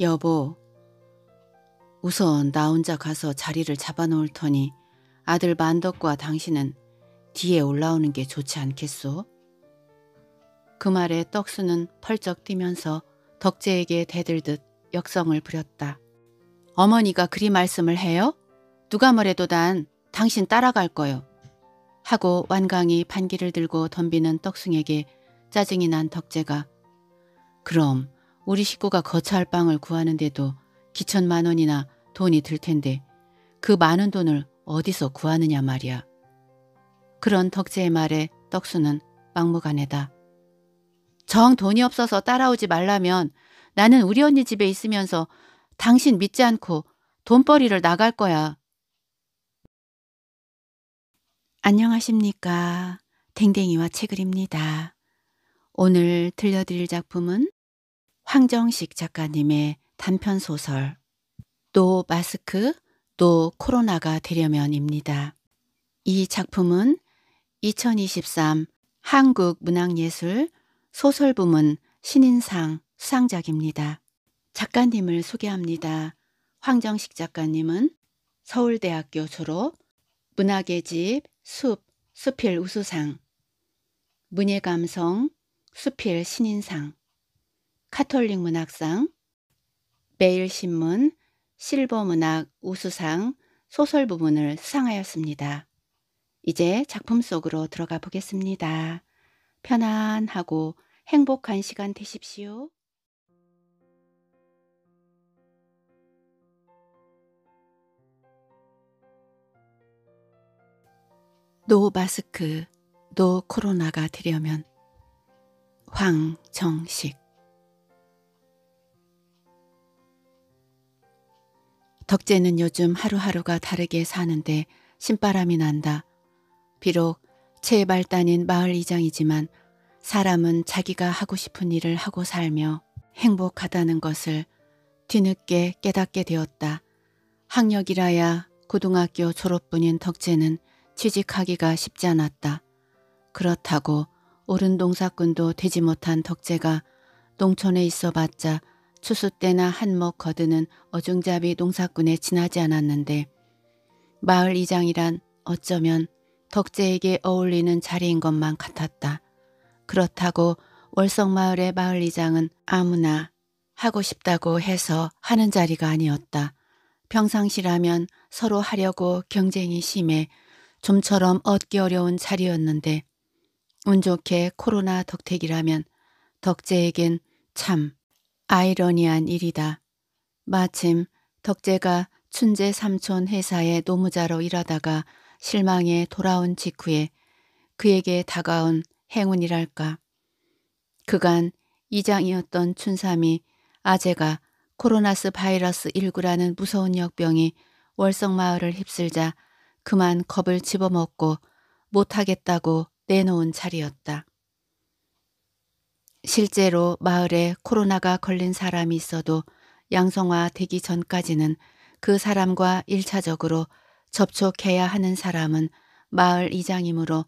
여보, 우선 나 혼자 가서 자리를 잡아놓을 터니 아들 만덕과 당신은 뒤에 올라오는 게 좋지 않겠소? 그 말에 떡수는 펄쩍 뛰면서 덕재에게 대들듯 역성을 부렸다. 어머니가 그리 말씀을 해요? 누가 뭐래도 난 당신 따라갈 거요. 하고 완강히 반기를 들고 덤비는 떡순에게 짜증이 난 덕재가 그럼 우리 식구가 거처할 빵을 구하는데도 기천만 원이나 돈이 들 텐데 그 많은 돈을 어디서 구하느냐 말이야. 그런 덕재의 말에 떡수는 막무가내다. 정 돈이 없어서 따라오지 말라면 나는 우리 언니 집에 있으면서 당신 믿지 않고 돈벌이를 나갈 거야. 안녕하십니까. 댕댕이와 책을입니다. 오늘 들려드릴 작품은 황정식 작가님의 단편 소설 또 마스크 또 코로나가 되려면입니다. 이 작품은 2023 한국문학예술 소설 부문 신인상 수상작입니다. 작가님을 소개합니다. 황정식 작가님은 서울대학교 졸업, 문학의 집, 숲, 수필 우수상, 문예감성, 수필 신인상, 카톨릭 문학상, 매일신문 실버문학 우수상 소설 부문을 수상하였습니다. 이제 작품 속으로 들어가 보겠습니다. 편안하고 행복한 시간 되십시오. 노 마스크, 노 코로나가 되려면 황정식 덕재는 요즘 하루하루가 다르게 사는데 신바람이 난다. 비록 체발단인 마을 이장이지만 사람은 자기가 하고 싶은 일을 하고 살며 행복하다는 것을 뒤늦게 깨닫게 되었다. 학력이라야 고등학교 졸업뿐인 덕재는 취직하기가 쉽지 않았다. 그렇다고 오른 농사꾼도 되지 못한 덕재가 농촌에 있어봤자 추수 때나 한몫 거두는 어중잡이 농사꾼에 지나지 않았는데 마을 이장이란 어쩌면 덕재에게 어울리는 자리인 것만 같았다. 그렇다고 월성마을의 마을 이장은 아무나 하고 싶다고 해서 하는 자리가 아니었다. 평상시라면 서로 하려고 경쟁이 심해 좀처럼 얻기 어려운 자리였는데 운 좋게 코로나 덕택이라면 덕재에겐 참 아이러니한 일이다. 마침 덕재가 춘재 삼촌 회사의 노무자로 일하다가 실망에 돌아온 직후에 그에게 다가온 행운이랄까. 그간 이장이었던 춘삼이 아재가 코로나스 바이러스 19라는 무서운 역병이 월성마을을 휩쓸자 그만 겁을 집어먹고 못하겠다고 내놓은 자리였다. 실제로 마을에 코로나가 걸린 사람이 있어도 양성화되기 전까지는 그 사람과 1차적으로 접촉해야 하는 사람은 마을 이장이므로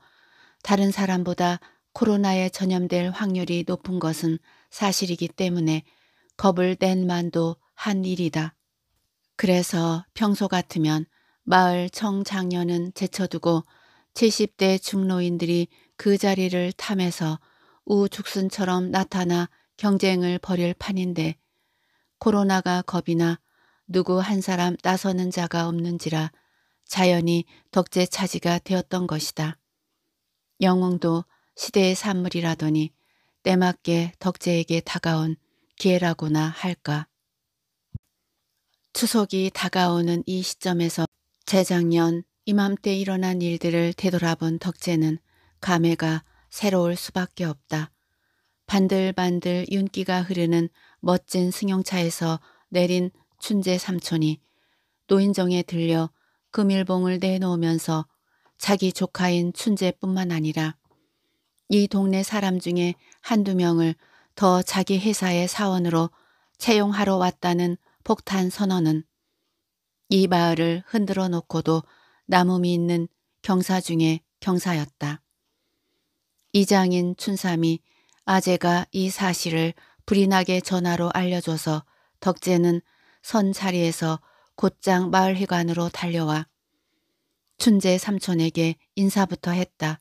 다른 사람보다 코로나에 전염될 확률이 높은 것은 사실이기 때문에 겁을 낸 만도 한 일이다. 그래서 평소 같으면 마을 청장년은 제쳐두고 70대 중노인들이 그 자리를 탐해서 우죽순처럼 나타나 경쟁을 벌일 판인데 코로나가 겁이나 누구 한 사람 나서는 자가 없는지라 자연히 덕재 차지가 되었던 것이다. 영웅도 시대의 산물이라더니 때맞게 덕재에게 다가온 기회라고나 할까. 추석이 다가오는 이 시점에서 재작년 이맘때 일어난 일들을 되돌아본 덕재는 감회가 새로울 수밖에 없다. 반들반들 윤기가 흐르는 멋진 승용차에서 내린 춘재 삼촌이 노인정에 들려 금일봉을 내놓으면서 자기 조카인 춘재뿐만 아니라 이 동네 사람 중에 한두 명을 더 자기 회사의 사원으로 채용하러 왔다는 폭탄 선언은 이 마을을 흔들어 놓고도 남음이 있는 경사 중에 경사였다. 이장인 춘삼이 아재가 이 사실을 불이나게 전화로 알려줘서 덕재는 선 자리에서 곧장 마을회관으로 달려와 춘재 삼촌에게 인사부터 했다.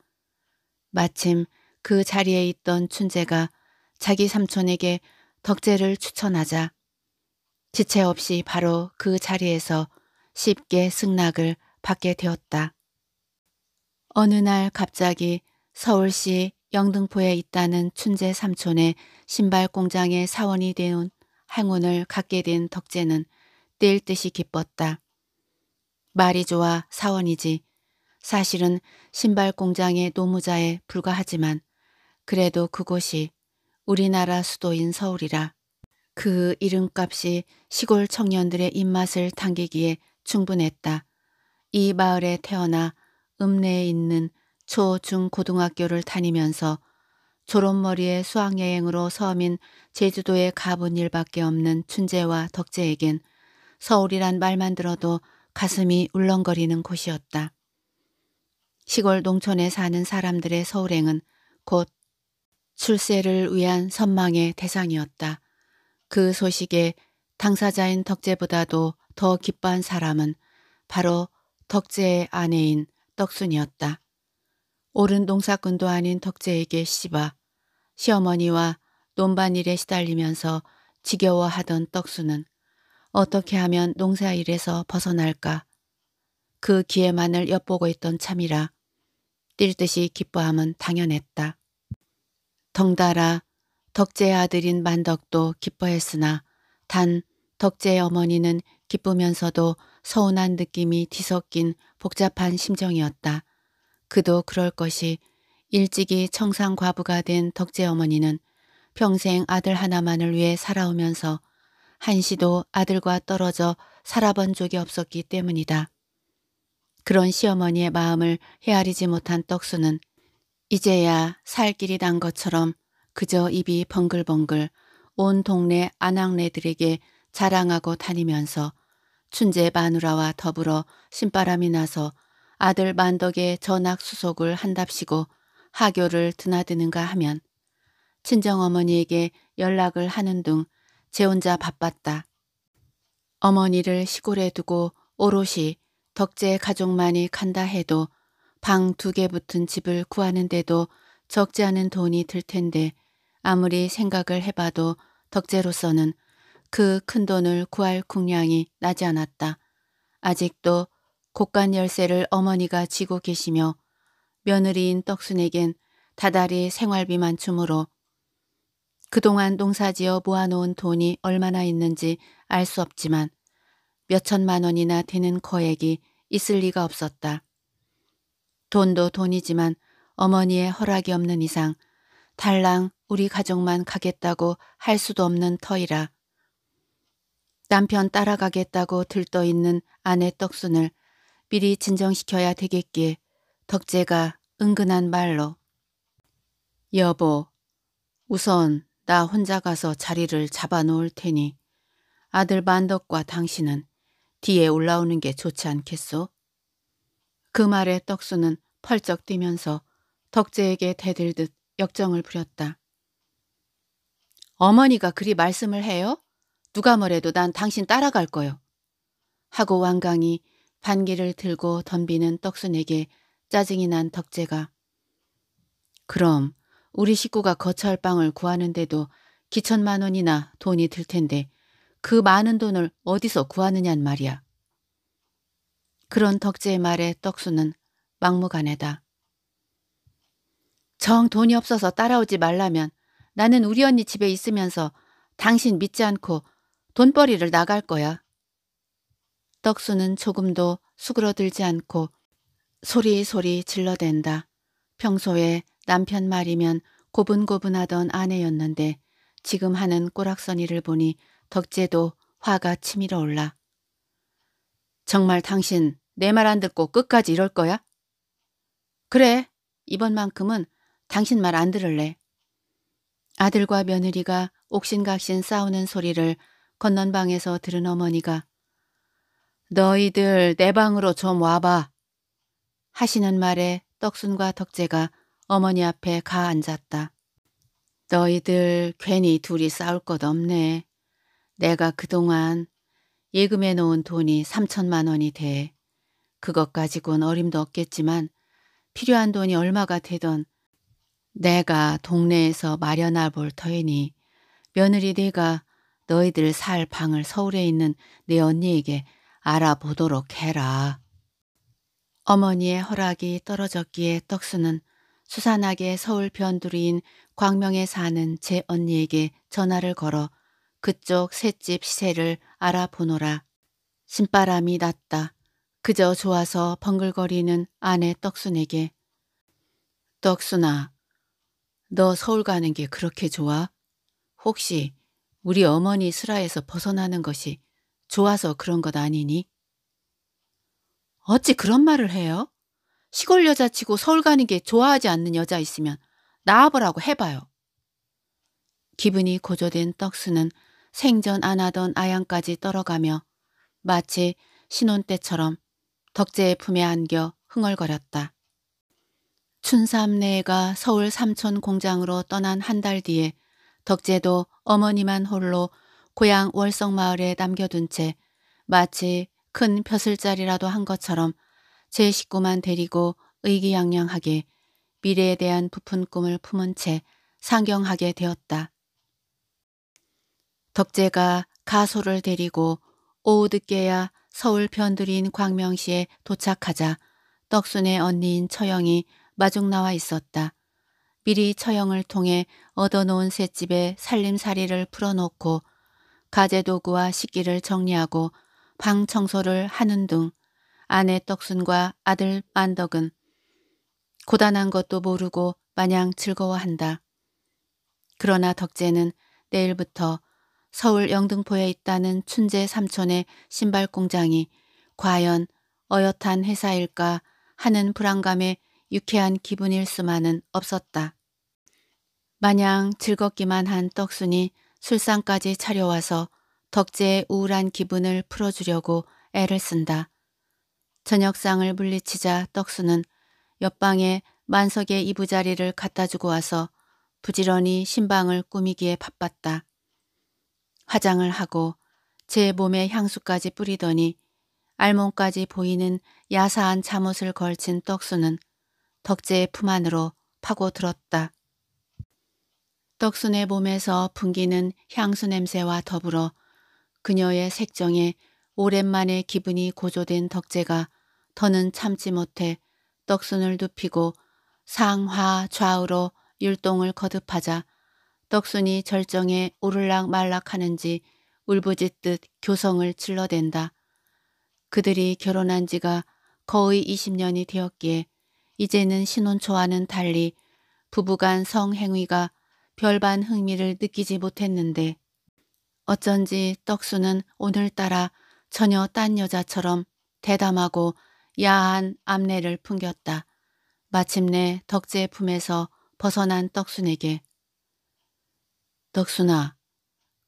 마침 그 자리에 있던 춘재가 자기 삼촌에게 덕재를 추천하자 지체 없이 바로 그 자리에서 쉽게 승낙을 받게 되었다. 어느 날 갑자기 서울시 영등포에 있다는 춘재 삼촌의 신발 공장의 사원이 되온 항운을 갖게 된 덕재는 뗄 듯이 기뻤다. 말이 좋아 사원이지 사실은 신발 공장의 노무자에 불과하지만 그래도 그곳이 우리나라 수도인 서울이라 그 이름값이 시골 청년들의 입맛을 당기기에 충분했다. 이 마을에 태어나 읍내에 있는 초, 중, 고등학교를 다니면서 졸업머리의 수학여행으로 서민 제주도에 가본 일밖에 없는 춘재와 덕재에겐 서울이란 말만 들어도 가슴이 울렁거리는 곳이었다. 시골 농촌에 사는 사람들의 서울행은 곧 출세를 위한 선망의 대상이었다. 그 소식에 당사자인 덕재보다도 더 기뻐한 사람은 바로 덕재의 아내인 떡순이었다. 오른 동사꾼도 아닌 덕재에게 씹어 시어머니와 논반일에 시달리면서 지겨워하던 떡수는 어떻게 하면 농사일에서 벗어날까 그 기회만을 엿보고 있던 참이라 뛸 듯이 기뻐함은 당연했다. 덩달아 덕재의 아들인 만덕도 기뻐했으나 단 덕재의 어머니는 기쁘면서도 서운한 느낌이 뒤섞인 복잡한 심정이었다. 그도 그럴 것이 일찍이 청상 과부가 된 덕재 어머니는 평생 아들 하나만을 위해 살아오면서 한시도 아들과 떨어져 살아본 적이 없었기 때문이다. 그런 시어머니의 마음을 헤아리지 못한 떡수는 이제야 살 길이 난 것처럼 그저 입이 벙글벙글 온 동네 아낙네들에게 자랑하고 다니면서 춘재 마누라와 더불어 신바람이 나서 아들 만덕의 전학 수속을 한답시고 하교를 드나드는가 하면 친정어머니에게 연락을 하는 등 제 혼자 바빴다. 어머니를 시골에 두고 오롯이 덕재 가족만이 간다 해도 방 두 개 붙은 집을 구하는데도 적지 않은 돈이 들 텐데 아무리 생각을 해봐도 덕재로서는 그 큰 돈을 구할 궁량이 나지 않았다. 아직도 곳간 열쇠를 어머니가 지고 계시며 며느리인 떡순에겐 다달이 생활비만 주므로 그동안 농사지어 모아놓은 돈이 얼마나 있는지 알 수 없지만 몇천만 원이나 되는 거액이 있을 리가 없었다. 돈도 돈이지만 어머니의 허락이 없는 이상 달랑 우리 가족만 가겠다고 할 수도 없는 터이라. 남편 따라가겠다고 들떠있는 아내 떡순을 미리 진정시켜야 되겠기에 덕재가 은근한 말로 여보, 우선 나 혼자 가서 자리를 잡아놓을 테니 아들 만덕과 당신은 뒤에 올라오는 게 좋지 않겠소? 그 말에 떡수는 펄쩍 뛰면서 덕재에게 대들듯 역정을 부렸다. 어머니가 그리 말씀을 해요? 누가 뭐래도 난 당신 따라갈 거요. 하고 완강히 반기를 들고 덤비는 떡순에게 짜증이 난 덕재가 그럼 우리 식구가 거처할 방을 구하는데도 기천만 원이나 돈이 들 텐데 그 많은 돈을 어디서 구하느냔 말이야. 그런 덕재의 말에 떡순은 막무가내다. 정 돈이 없어서 따라오지 말라면 나는 우리 언니 집에 있으면서 당신 믿지 않고 돈벌이를 나갈 거야. 떡수는 조금도 수그러들지 않고 소리소리 질러댄다. 평소에 남편 말이면 고분고분하던 아내였는데 지금 하는 꼬락서니를 보니 덕재도 화가 치밀어 올라. 정말 당신 내 말 안 듣고 끝까지 이럴 거야? 그래, 이번만큼은 당신 말 안 들을래. 아들과 며느리가 옥신각신 싸우는 소리를 건넌방에서 들은 어머니가 너희들 내 방으로 좀 와봐. 하시는 말에 떡순과 덕재가 어머니 앞에 가 앉았다. 너희들 괜히 둘이 싸울 것 없네. 내가 그동안 예금해 놓은 돈이 3천만 원이 돼. 그것 가지고는 어림도 없겠지만 필요한 돈이 얼마가 되던 내가 동네에서 마련해 볼 터이니 며느리 네가 너희들 살 방을 서울에 있는 내 언니에게 알아보도록 해라. 어머니의 허락이 떨어졌기에 떡수는 수산하게 서울 변두리인 광명에 사는 제 언니에게 전화를 걸어 그쪽 셋집 시세를 알아보노라. 신바람이 났다. 그저 좋아서 벙글거리는 아내 떡순에게 떡순아, 너 서울 가는 게 그렇게 좋아? 혹시 우리 어머니 수라에서 벗어나는 것이 좋아서 그런 것 아니니? 어찌 그런 말을 해요? 시골 여자치고 서울 가는 게 좋아하지 않는 여자 있으면 나와보라고 해봐요. 기분이 고조된 떡수는 생전 안 하던 아양까지 떨어가며 마치 신혼 때처럼 덕재의 품에 안겨 흥얼거렸다. 춘삼내가 서울 삼촌 공장으로 떠난 한 달 뒤에 덕재도 어머니만 홀로 고향 월성마을에 남겨둔 채 마치 큰 벼슬자리라도 한 것처럼 제 식구만 데리고 의기양양하게 미래에 대한 부푼 꿈을 품은 채 상경하게 되었다. 덕재가 가소를 데리고 오후 늦게야 서울 편들인 광명시에 도착하자 떡순의 언니인 처영이 마중 나와 있었다. 미리 처형을 통해 얻어놓은 새집에 살림살이를 풀어놓고 가재도구와 식기를 정리하고 방 청소를 하는 등 아내 떡순과 아들 만덕은 고단한 것도 모르고 마냥 즐거워한다. 그러나 덕재는 내일부터 서울 영등포에 있다는 춘재 삼촌의 신발 공장이 과연 어엿한 회사일까 하는 불안감에 유쾌한 기분일 수만은 없었다. 마냥 즐겁기만 한 떡순이 술상까지 차려와서 덕재의 우울한 기분을 풀어주려고 애를 쓴다. 저녁상을 물리치자 떡수는 옆방에 만석의 이부자리를 갖다 주고 와서 부지런히 신방을 꾸미기에 바빴다. 화장을 하고 제 몸에 향수까지 뿌리더니 알몸까지 보이는 야사한 잠옷을 걸친 떡수는 덕재의 품 안으로 파고들었다. 떡순의 몸에서 풍기는 향수 냄새와 더불어 그녀의 색정에 오랜만에 기분이 고조된 덕재가 더는 참지 못해 떡순을 눕히고 상하 좌우로 율동을 거듭하자 떡순이 절정에 오르락 말락하는지 울부짖듯 교성을 질러댄다. 그들이 결혼한 지가 거의 20년이 되었기에 이제는 신혼초와는 달리 부부간 성행위가 별반 흥미를 느끼지 못했는데 어쩐지 떡수는 오늘따라 전혀 딴 여자처럼 대담하고 야한 암내를 풍겼다. 마침내 덕재 의 품에서 벗어난 떡순에게 떡순아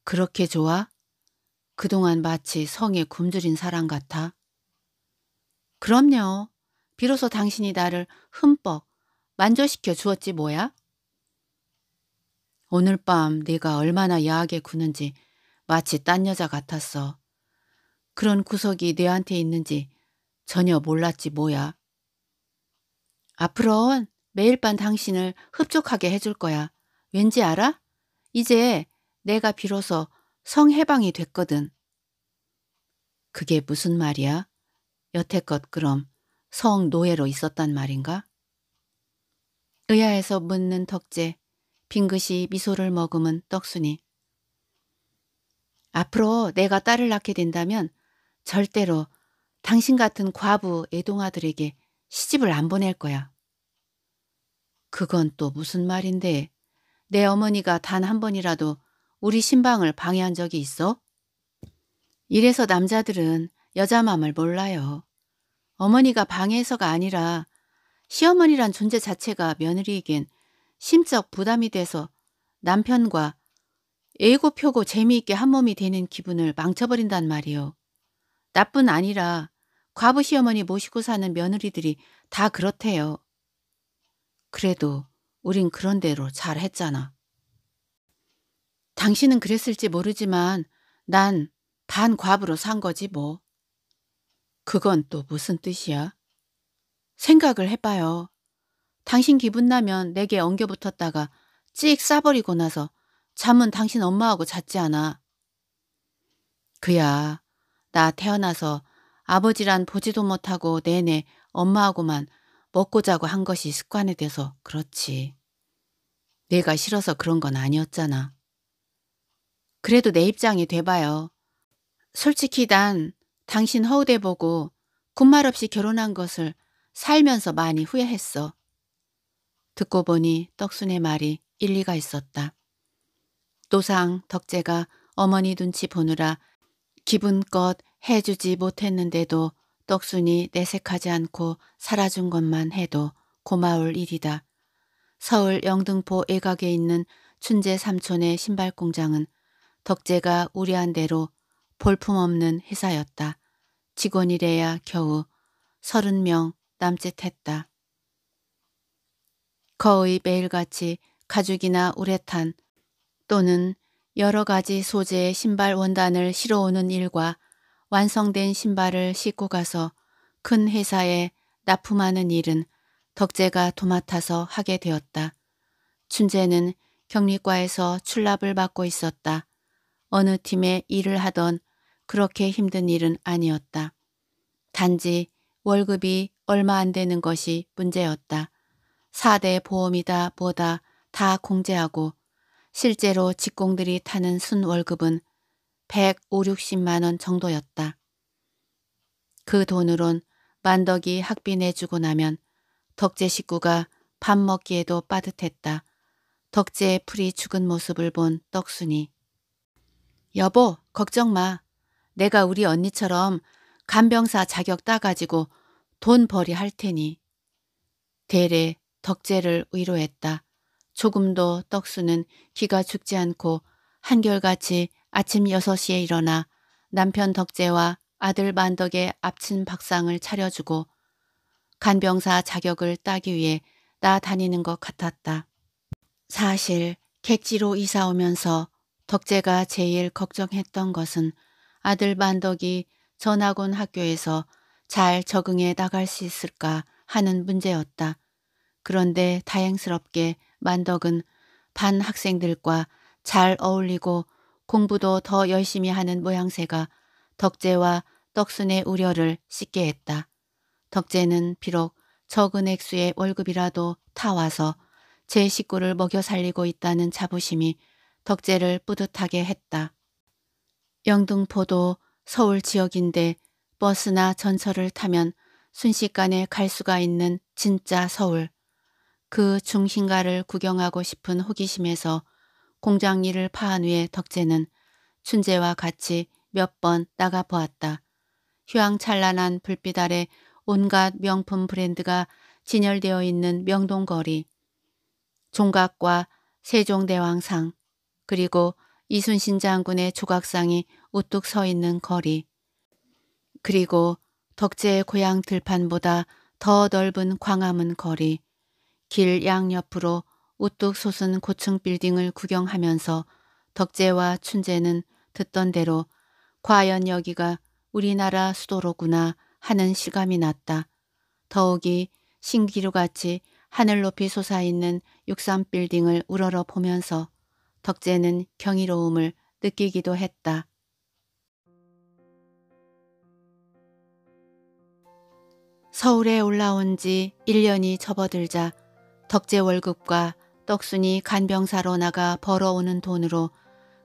그렇게 좋아? 그동안 마치 성에 굶주린 사람 같아. 그럼요. 비로소 당신이 나를 흠뻑 만족시켜 주었지 뭐야? 오늘 밤 네가 얼마나 야하게 구는지 마치 딴 여자 같았어. 그런 구석이 네한테 있는지 전혀 몰랐지 뭐야. 앞으론 매일 밤 당신을 흡족하게 해줄 거야. 왠지 알아? 이제 내가 비로소 성해방이 됐거든. 그게 무슨 말이야? 여태껏 그럼 성노예로 있었단 말인가? 의아해서 묻는 덕재 빙긋이 미소를 머금은 떡순이. 앞으로 내가 딸을 낳게 된다면 절대로 당신 같은 과부 애동아들에게 시집을 안 보낼 거야. 그건 또 무슨 말인데 내 어머니가 단 한 번이라도 우리 신방을 방해한 적이 있어? 이래서 남자들은 여자 맘을 몰라요. 어머니가 방해해서가 아니라 시어머니란 존재 자체가 며느리이긴 심적 부담이 돼서 남편과 애고 표고 재미있게 한몸이 되는 기분을 망쳐버린단 말이요. 나뿐 아니라 과부 시어머니 모시고 사는 며느리들이 다 그렇대요. 그래도 우린 그런 대로 잘 했잖아. 당신은 그랬을지 모르지만 난 반과부로 산 거지 뭐. 그건 또 무슨 뜻이야? 생각을 해봐요. 당신 기분 나면 내게 엉겨붙었다가 찍 싸버리고 나서 잠은 당신 엄마하고 잤지 않아. 그야 나 태어나서 아버지란 보지도 못하고 내내 엄마하고만 먹고 자고 한 것이 습관이 돼서 그렇지. 내가 싫어서 그런 건 아니었잖아. 그래도 내 입장이 돼봐요. 솔직히 난 당신 허우대 보고 군말 없이 결혼한 것을 살면서 많이 후회했어. 듣고 보니 떡순의 말이 일리가 있었다. 또상 덕재가 어머니 눈치 보느라 기분껏 해주지 못했는데도 떡순이 내색하지 않고 살아준 것만 해도 고마울 일이다. 서울 영등포 애각에 있는 춘재 삼촌의 신발 공장은 덕재가 우려한 대로 볼품없는 회사였다. 직원이래야 겨우 서른 명 남짓했다. 거의 매일같이 가죽이나 우레탄 또는 여러 가지 소재의 신발 원단을 실어오는 일과 완성된 신발을 싣고 가서 큰 회사에 납품하는 일은 덕재가 도맡아서 하게 되었다. 춘재는 격리과에서 출납을 받고 있었다. 어느 팀에 일을 하던 그렇게 힘든 일은 아니었다. 단지 월급이 얼마 안 되는 것이 문제였다. 4대 보험이다 뭐다 다 공제하고 실제로 직공들이 타는 순월급은 1 5 0 60만원 정도였다. 그 돈으론 만덕이 학비 내주고 나면 덕재 식구가 밥 먹기에도 빠듯했다. 덕재의 풀이 죽은 모습을 본 떡순이. 여보 걱정 마. 내가 우리 언니처럼 간병사 자격 따가지고 돈 벌이 할 테니. 대래 덕재를 위로했다. 조금도 떡수는 기가 죽지 않고 한결같이 아침 6시에 일어나 남편 덕재와 아들 만덕의 앞친 박상을 차려주고 간병사 자격을 따기 위해 나 다니는 것 같았다. 사실 객지로 이사 오면서 덕재가 제일 걱정했던 것은 아들 만덕이 전학온 학교에서 잘 적응해 나갈 수 있을까 하는 문제였다. 그런데 다행스럽게 만덕은 반 학생들과 잘 어울리고 공부도 더 열심히 하는 모양새가 덕재와 떡순의 우려를 씻게 했다. 덕재는 비록 적은 액수의 월급이라도 타와서 제 식구를 먹여 살리고 있다는 자부심이 덕재를 뿌듯하게 했다. 영등포도 서울 지역인데 버스나 전철을 타면 순식간에 갈 수가 있는 진짜 서울. 그 중심가를 구경하고 싶은 호기심에서 공장 일을 파한 후에 덕재는 춘재와 같이 몇 번 나가 보았다. 휴양찬란한 불빛 아래 온갖 명품 브랜드가 진열되어 있는 명동거리, 종각과 세종대왕상, 그리고 이순신 장군의 조각상이 우뚝 서 있는 거리, 그리고 덕재의 고향 들판보다 더 넓은 광화문 거리, 길 양옆으로 우뚝 솟은 고층 빌딩을 구경하면서 덕재와 춘재는 듣던 대로 과연 여기가 우리나라 수도로구나 하는 실감이 났다. 더욱이 신기루같이 하늘 높이 솟아있는 육삼 빌딩을 우러러 보면서 덕재는 경이로움을 느끼기도 했다. 서울에 올라온 지 1년이 접어들자 덕재 월급과 떡순이 간병사로 나가 벌어오는 돈으로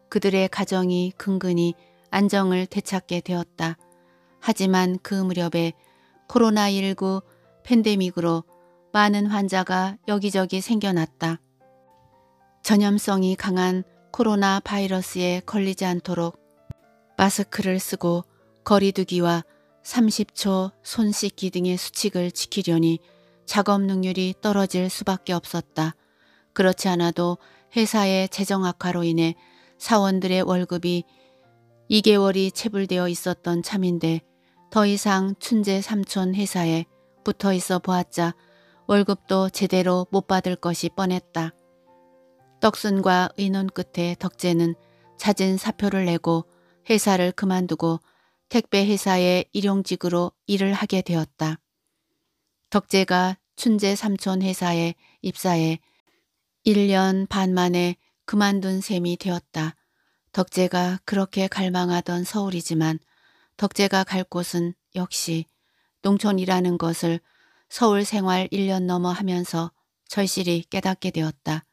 그들의 가정이 근근히 안정을 되찾게 되었다. 하지만 그 무렵에 코로나19 팬데믹으로 많은 환자가 여기저기 생겨났다. 전염성이 강한 코로나 바이러스에 걸리지 않도록 마스크를 쓰고 거리두기와 30초 손 씻기 등의 수칙을 지키려니 작업 능률이 떨어질 수밖에 없었다. 그렇지 않아도 회사의 재정 악화로 인해 사원들의 월급이 2개월이 체불되어 있었던 참인데 더 이상 춘재 삼촌 회사에 붙어 있어 보았자 월급도 제대로 못 받을 것이 뻔했다. 떡순과 의논 끝에 덕재는 잦은 사표를 내고 회사를 그만두고 택배 회사의 일용직으로 일을 하게 되었다. 덕재가 춘재 삼촌 회사에 입사해 1년 반 만에 그만둔 셈이 되었다. 덕재가 그렇게 갈망하던 서울이지만 덕재가 갈 곳은 역시 농촌이라는 것을 서울 생활 1년 넘어 하면서 절실히 깨닫게 되었다.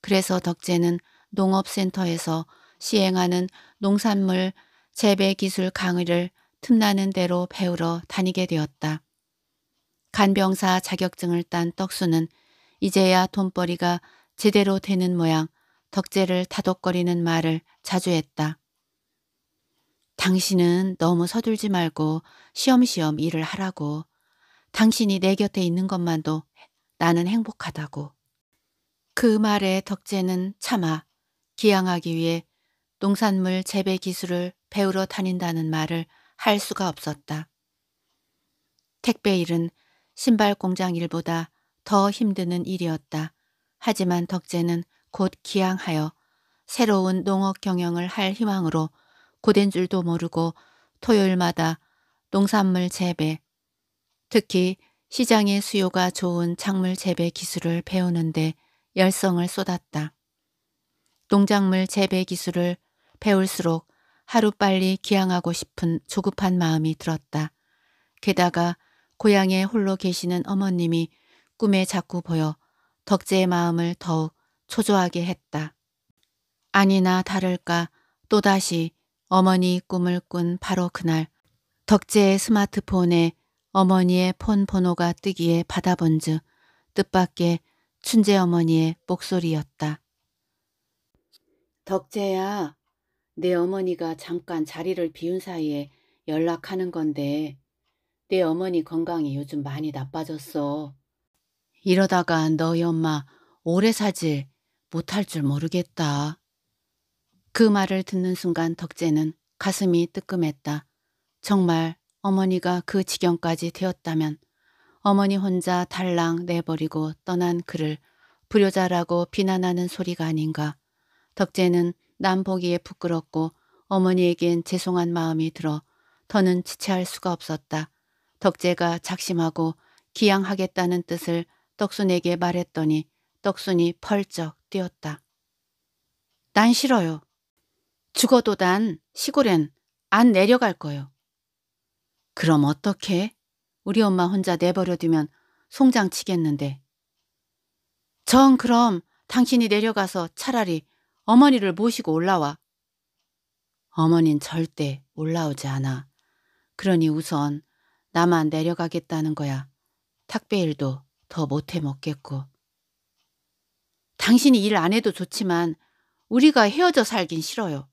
그래서 덕재는 농업센터에서 시행하는 농산물 재배 기술 강의를 틈나는 대로 배우러 다니게 되었다. 간병사 자격증을 딴 떡수는 이제야 돈벌이가 제대로 되는 모양 덕재를 다독거리는 말을 자주 했다. 당신은 너무 서둘지 말고 시험시험 일을 하라고. 당신이 내 곁에 있는 것만도 나는 행복하다고. 그 말에 덕재는 차마 기양하기 위해 농산물 재배 기술을 배우러 다닌다는 말을 할 수가 없었다. 택배 일은 신발 공장 일보다 더 힘드는 일이었다. 하지만 덕재는 곧 기양하여 새로운 농업 경영을 할 희망으로 고된 줄도 모르고 토요일마다 농산물 재배, 특히 시장의 수요가 좋은 작물 재배 기술을 배우는데 열성을 쏟았다. 농작물 재배 기술을 배울수록 하루빨리 기양하고 싶은 조급한 마음이 들었다. 게다가 고향에 홀로 계시는 어머님이 꿈에 자꾸 보여 덕재의 마음을 더욱 초조하게 했다. 아니나 다를까 또다시 어머니 꿈을 꾼 바로 그날 덕재의 스마트폰에 어머니의 폰 번호가 뜨기에 받아본 즉 뜻밖의 춘재 어머니의 목소리였다. 덕재야, 내 어머니가 잠깐 자리를 비운 사이에 연락하는 건데 네 어머니 건강이 요즘 많이 나빠졌어. 이러다가 너희 엄마 오래 사질 못할 줄 모르겠다. 그 말을 듣는 순간 덕재는 가슴이 뜨끔했다. 정말 어머니가 그 지경까지 되었다면 어머니 혼자 달랑 내버리고 떠난 그를 불효자라고 비난하는 소리가 아닌가. 덕재는 남 보기에 부끄럽고 어머니에겐 죄송한 마음이 들어 더는 지체할 수가 없었다. 덕재가 작심하고 기양하겠다는 뜻을 떡순에게 말했더니 떡순이 펄쩍 뛰었다. 난 싫어요. 죽어도 난 시골엔 안 내려갈 거요. 그럼 어떻게? 우리 엄마 혼자 내버려 두면 송장 치겠는데. 전 그럼 당신이 내려가서 차라리 어머니를 모시고 올라와. 어머닌 절대 올라오지 않아. 그러니 우선 나만 내려가겠다는 거야. 탁배일도 더 못해 먹겠고. 당신이 일 안 해도 좋지만 우리가 헤어져 살긴 싫어요.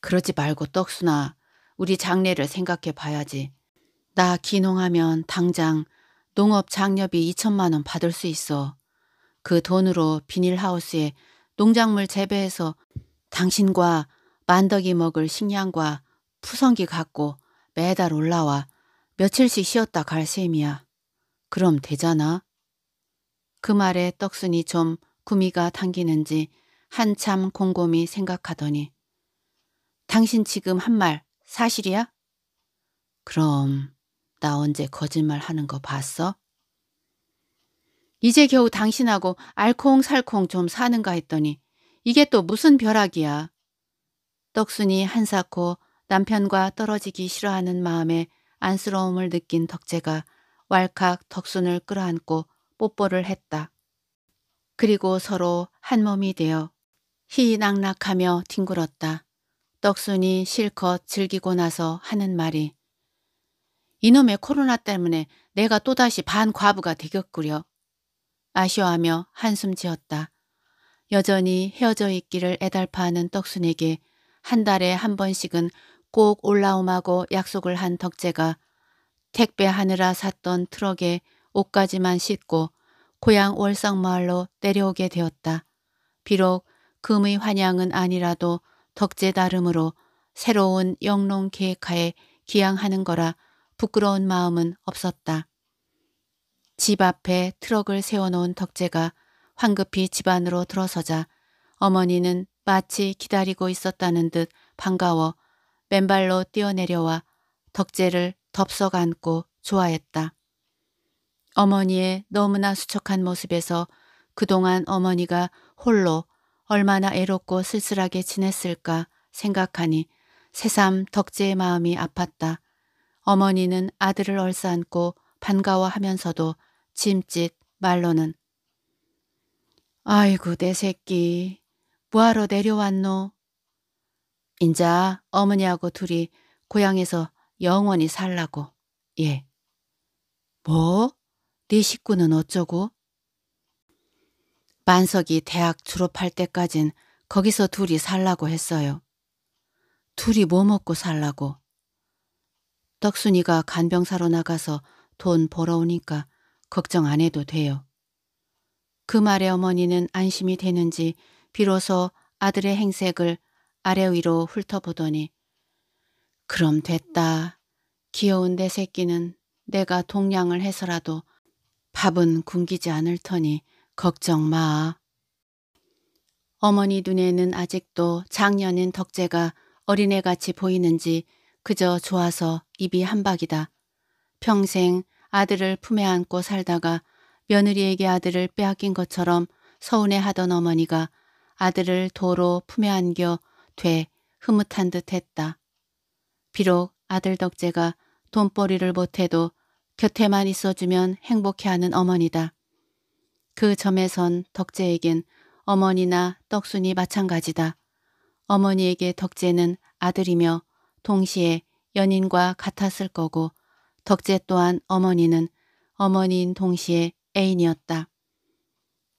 그러지 말고 떡순아 우리 장례를 생각해 봐야지. 나 기농하면 당장 농업 장려비 2천만 원 받을 수 있어. 그 돈으로 비닐하우스에 농작물 재배해서 당신과 만덕이 먹을 식량과 푸성기 갖고 매달 올라와 며칠씩 쉬었다 갈 셈이야. 그럼 되잖아. 그 말에 떡순이 좀 구미가 당기는지 한참 곰곰이 생각하더니 당신 지금 한 말 사실이야? 그럼 나 언제 거짓말 하는 거 봤어? 이제 겨우 당신하고 알콩살콩 좀 사는가 했더니 이게 또 무슨 벼락이야. 떡순이 한사코 남편과 떨어지기 싫어하는 마음에 안쓰러움을 느낀 덕재가 왈칵 덕순을 끌어안고 뽀뽀를 했다. 그리고 서로 한 몸이 되어 희낙낙하며 뒹굴었다. 덕순이 실컷 즐기고 나서 하는 말이 이놈의 코로나 때문에 내가 또다시 반과부가 되겠구려. 아쉬워하며 한숨 지었다. 여전히 헤어져 있기를 애달파하는 떡순에게 한 달에 한 번씩은 꼭 올라오마고 약속을 한 덕재가 택배하느라 샀던 트럭에 옷까지만 싣고 고향 월성마을로 내려오게 되었다. 비록 금의 환양은 아니라도 덕재 다름으로 새로운 영농 계획하에 기양하는 거라 부끄러운 마음은 없었다. 집 앞에 트럭을 세워놓은 덕재가 황급히 집 안으로 들어서자 어머니는 마치 기다리고 있었다는 듯 반가워 맨발로 뛰어내려와 덕재를 덥석 안고 좋아했다. 어머니의 너무나 수척한 모습에서 그동안 어머니가 홀로 얼마나 애롭고 쓸쓸하게 지냈을까 생각하니 새삼 덕재의 마음이 아팠다. 어머니는 아들을 얼싸안고 반가워하면서도 짐짓 말로는 아이고 내 새끼 뭐하러 내려왔노 인자 어머니하고 둘이 고향에서 영원히 살라고. 예. 뭐? 네 식구는 어쩌고? 만석이 대학 졸업할 때까진 거기서 둘이 살라고 했어요. 둘이 뭐 먹고 살라고? 떡순이가 간병사로 나가서 돈 벌어오니까 걱정 안 해도 돼요. 그 말에 어머니는 안심이 되는지 비로소 아들의 행색을 아래 위로 훑어보더니 그럼 됐다. 귀여운 내 새끼는 내가 동냥을 해서라도 밥은 굶기지 않을 터니 걱정 마. 어머니 눈에는 아직도 작년인 덕재가 어린애같이 보이는지 그저 좋아서 입이 한박이다. 평생 아들을 품에 안고 살다가 며느리에게 아들을 빼앗긴 것처럼 서운해하던 어머니가 아들을 도로 품에 안겨 돼 흐뭇한 듯 했다. 비록 아들 덕재가 돈벌이를 못해도 곁에만 있어주면 행복해하는 어머니다. 그 점에선 덕재에겐 어머니나 떡순이 마찬가지다. 어머니에게 덕재는 아들이며 동시에 연인과 같았을 거고 덕재 또한 어머니는 어머니인 동시에 애인이었다.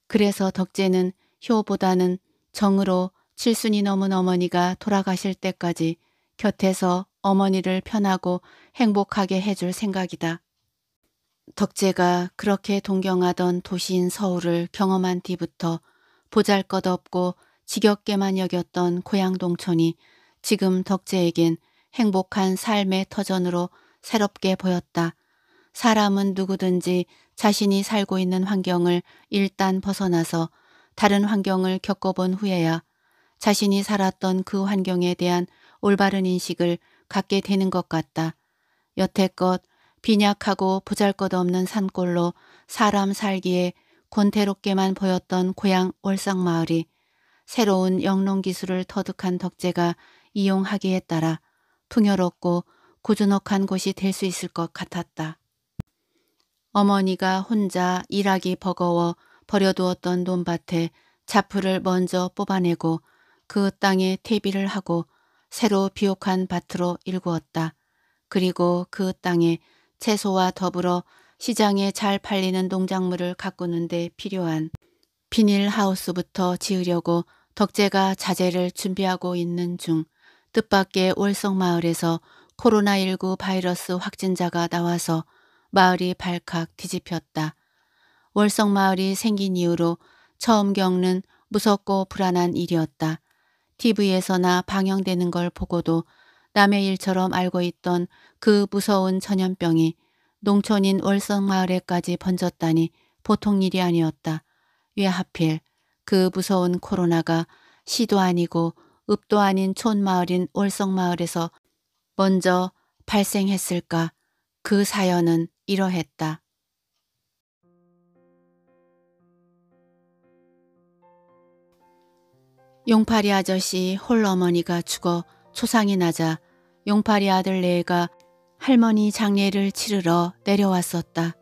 그래서 덕재는 효보다는 정으로 칠순이 넘은 어머니가 돌아가실 때까지 곁에서 어머니를 편하고 행복하게 해줄 생각이다. 덕재가 그렇게 동경하던 도시인 서울을 경험한 뒤부터 보잘것없고 지겹게만 여겼던 고향 동촌이 지금 덕재에겐 행복한 삶의 터전으로 새롭게 보였다. 사람은 누구든지 자신이 살고 있는 환경을 일단 벗어나서 다른 환경을 겪어본 후에야 자신이 살았던 그 환경에 대한 올바른 인식을 갖게 되는 것 같다. 여태껏 빈약하고 보잘것없는 산골로 사람 살기에 권태롭게만 보였던 고향 월상마을이 새로운 영농기술을 터득한 덕재가 이용하기에 따라 풍요롭고 고즈넉한 곳이 될 수 있을 것 같았다. 어머니가 혼자 일하기 버거워 버려두었던 논밭에 자풀을 먼저 뽑아내고 그 땅에 퇴비를 하고 새로 비옥한 밭으로 일구었다. 그리고 그 땅에 채소와 더불어 시장에 잘 팔리는 농작물을 가꾸는데 필요한 비닐하우스부터 지으려고 덕재가 자재를 준비하고 있는 중 뜻밖의 월성마을에서 코로나19 바이러스 확진자가 나와서 마을이 발칵 뒤집혔다. 월성마을이 생긴 이후로 처음 겪는 무섭고 불안한 일이었다. TV에서나 방영되는 걸 보고도 남의 일처럼 알고 있던 그 무서운 전염병이 농촌인 월성마을에까지 번졌다니 보통 일이 아니었다. 왜 하필 그 무서운 코로나가 시도 아니고 읍도 아닌 촌마을인 월성마을에서 먼저 발생했을까? 그 사연은 이러했다. 용팔이 아저씨 홀어머니가 죽어 초상이 나자 용팔이 아들 네가 할머니 장례를 치르러 내려왔었다.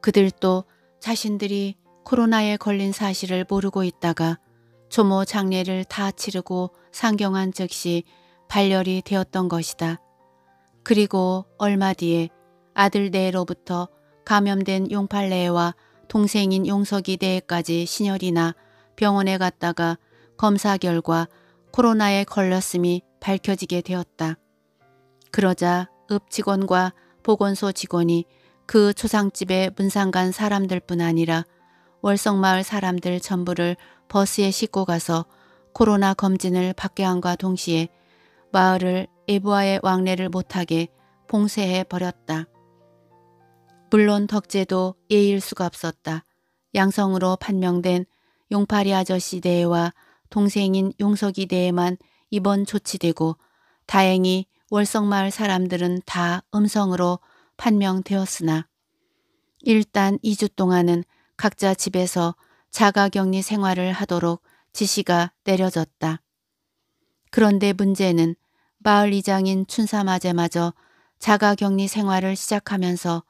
그들도 자신들이 코로나에 걸린 사실을 모르고 있다가 조모 장례를 다 치르고 상경한 즉시 발열이 되었던 것이다. 그리고 얼마 뒤에 아들 내로부터 감염된 용팔내와 동생인 용석이 내까지 신혈이나 병원에 갔다가 검사 결과 코로나에 걸렸음이 밝혀지게 되었다. 그러자 읍 직원과 보건소 직원이 그 초상집에 문상 간 사람들뿐 아니라 월성마을 사람들 전부를 버스에 싣고 가서 코로나 검진을 받게 한과 동시에 마을을 에보아의 왕래를 못하게 봉쇄해 버렸다. 물론 덕제도 예일 수가 없었다. 양성으로 판명된 용파리 아저씨 대회와 동생인 용석이 대에만 입원 조치되고 다행히 월성마을 사람들은 다 음성으로 판명되었으나 일단 2주 동안은 각자 집에서 자가격리 생활을 하도록 지시가 내려졌다. 그런데 문제는 마을 이장인 춘사마제마저 자가격리 생활을 시작하면서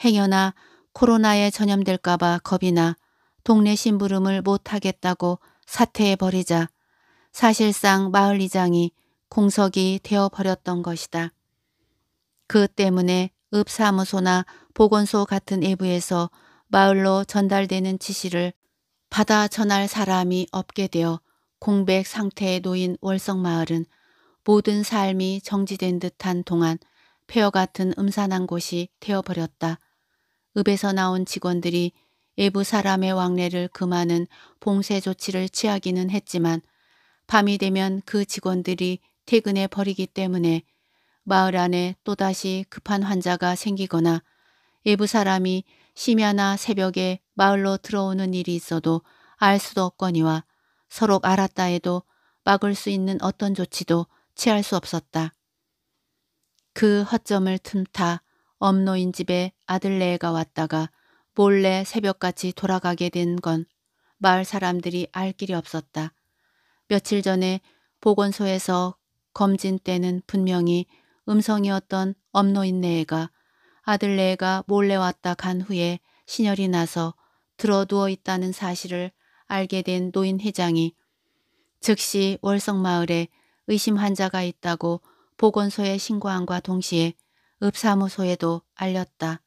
행여나 코로나에 전염될까봐 겁이나 동네 심부름을 못하겠다고 사퇴해버리자 사실상 마을 리장이 공석이 되어버렸던 것이다. 그 때문에 읍사무소나 보건소 같은 외부에서 마을로 전달되는 지시를 받아 전할 사람이 없게 되어 공백 상태에 놓인 월성마을은 모든 삶이 정지된 듯한 동안 폐허 같은 음산한 곳이 되어버렸다. 읍에서 나온 직원들이 일부 사람의 왕래를 금하는 봉쇄 조치를 취하기는 했지만 밤이 되면 그 직원들이 퇴근해 버리기 때문에 마을 안에 또다시 급한 환자가 생기거나 일부 사람이 심야나 새벽에 마을로 들어오는 일이 있어도 알 수도 없거니와 서로 알았다 해도 막을 수 있는 어떤 조치도 취할 수 없었다. 그 허점을 틈타 엄노인 집에 아들내가 왔다가 몰래 새벽같이 돌아가게 된 건 마을 사람들이 알 길이 없었다. 며칠 전에 보건소에서 검진 때는 분명히 음성이었던 엄노인네애가 아들네애가 몰래 왔다 간 후에 신혈이 나서 들어 누워 있다는 사실을 알게 된 노인 회장이 즉시 월성마을에 의심 환자가 있다고 보건소에 신고한과 동시에 읍사무소에도 알렸다.